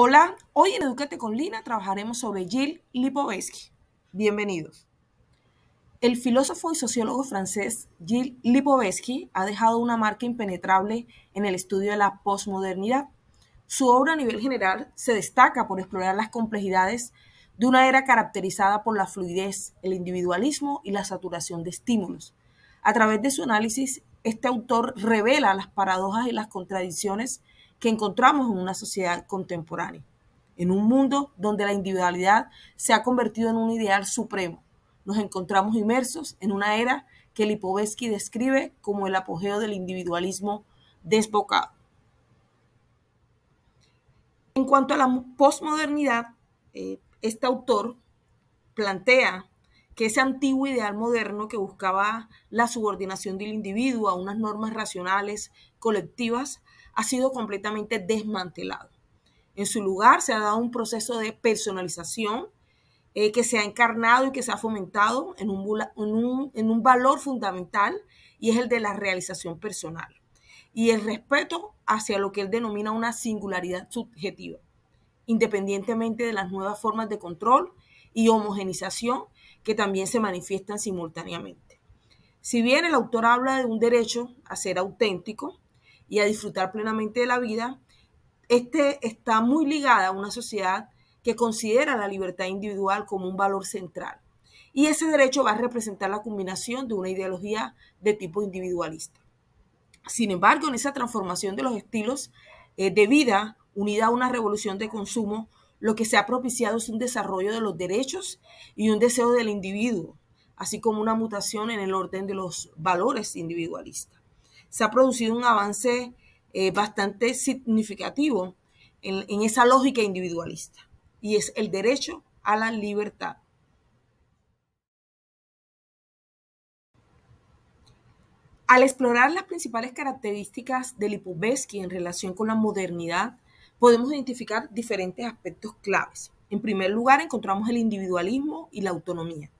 Hola, hoy en Educate con Lina trabajaremos sobre Gilles Lipovetsky. Bienvenidos. El filósofo y sociólogo francés Gilles Lipovetsky ha dejado una marca impenetrable en el estudio de la posmodernidad. Su obra a nivel general se destaca por explorar las complejidades de una era caracterizada por la fluidez, el individualismo y la saturación de estímulos. A través de su análisis, este autor revela las paradojas y las contradicciones que encontramos en una sociedad contemporánea, en un mundo donde la individualidad se ha convertido en un ideal supremo. Nos encontramos inmersos en una era que Lipovetsky describe como el apogeo del individualismo desbocado. En cuanto a la posmodernidad, eh, este autor plantea que ese antiguo ideal moderno que buscaba la subordinación del individuo a unas normas racionales colectivas ha sido completamente desmantelado. En su lugar se ha dado un proceso de personalización eh, que se ha encarnado y que se ha fomentado en un, en un valor fundamental y es el de la realización personal y el respeto hacia lo que él denomina una singularidad subjetiva, independientemente de las nuevas formas de control y homogenización que también se manifiestan simultáneamente. Si bien el autor habla de un derecho a ser auténtico y a disfrutar plenamente de la vida, este está muy ligado a una sociedad que considera la libertad individual como un valor central. Y ese derecho va a representar la combinación de una ideología de tipo individualista. Sin embargo, en esa transformación de los estilos eh, de vida unida a una revolución de consumo, lo que se ha propiciado es un desarrollo de los derechos y un deseo del individuo, así como una mutación en el orden de los valores individualistas. Se ha producido un avance eh, bastante significativo en, en esa lógica individualista y es el derecho a la libertad. Al explorar las principales características de Lipovetsky en relación con la modernidad, podemos identificar diferentes aspectos claves. En primer lugar, encontramos el individualismo y la autonomía.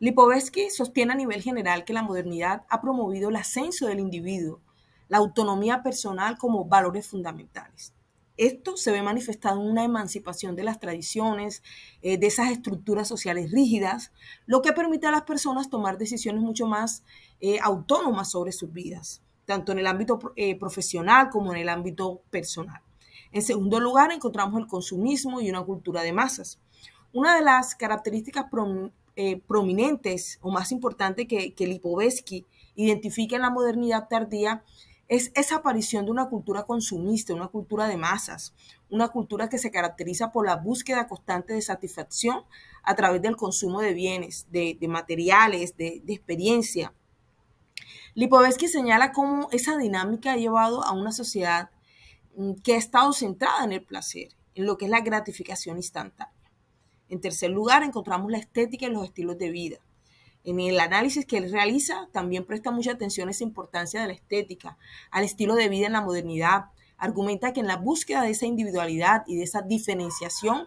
Lipovetsky sostiene a nivel general que la modernidad ha promovido el ascenso del individuo, la autonomía personal como valores fundamentales. Esto se ve manifestado en una emancipación de las tradiciones, eh, de esas estructuras sociales rígidas, lo que permite a las personas tomar decisiones mucho más eh, autónomas sobre sus vidas, tanto en el ámbito eh, profesional como en el ámbito personal. En segundo lugar, encontramos el consumismo y una cultura de masas. Una de las características eh, prominentes o más importantes que, Lipovetsky identifica en la modernidad tardía es esa aparición de una cultura consumista, una cultura de masas, una cultura que se caracteriza por la búsqueda constante de satisfacción a través del consumo de bienes, de, materiales, de, de, experiencia. Lipovetsky señala cómo esa dinámica ha llevado a una sociedad Mm, que ha estado centrada en el placer, en lo que es la gratificación instantánea. En tercer lugar, encontramos la estética y los estilos de vida. En el análisis que él realiza, también presta mucha atención a esa importancia de la estética, al estilo de vida en la modernidad. Argumenta que en la búsqueda de esa individualidad y de esa diferenciación,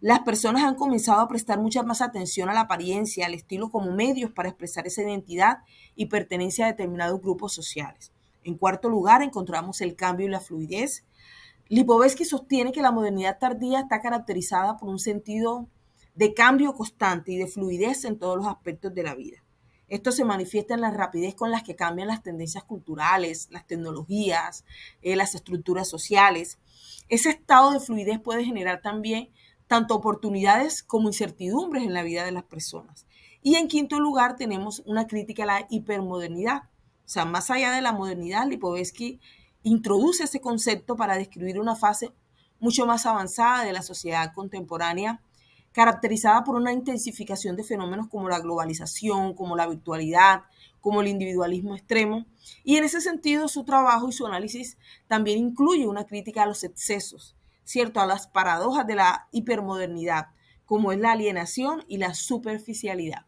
las personas han comenzado a prestar mucha más atención a la apariencia, al estilo como medios para expresar esa identidad y pertenencia a determinados grupos sociales. En cuarto lugar, encontramos el cambio y la fluidez. Lipovetsky sostiene que la modernidad tardía está caracterizada por un sentido de cambio constante y de fluidez en todos los aspectos de la vida. Esto se manifiesta en la rapidez con las que cambian las tendencias culturales, las tecnologías, eh, las estructuras sociales. Ese estado de fluidez puede generar también tanto oportunidades como incertidumbres en la vida de las personas. Y en quinto lugar tenemos una crítica a la hipermodernidad. O sea, más allá de la modernidad, Lipovetsky introduce ese concepto para describir una fase mucho más avanzada de la sociedad contemporánea, caracterizada por una intensificación de fenómenos como la globalización, como la virtualidad, como el individualismo extremo. Y en ese sentido, su trabajo y su análisis también incluye una crítica a los excesos, ¿cierto? A las paradojas de la hipermodernidad, como es la alienación y la superficialidad.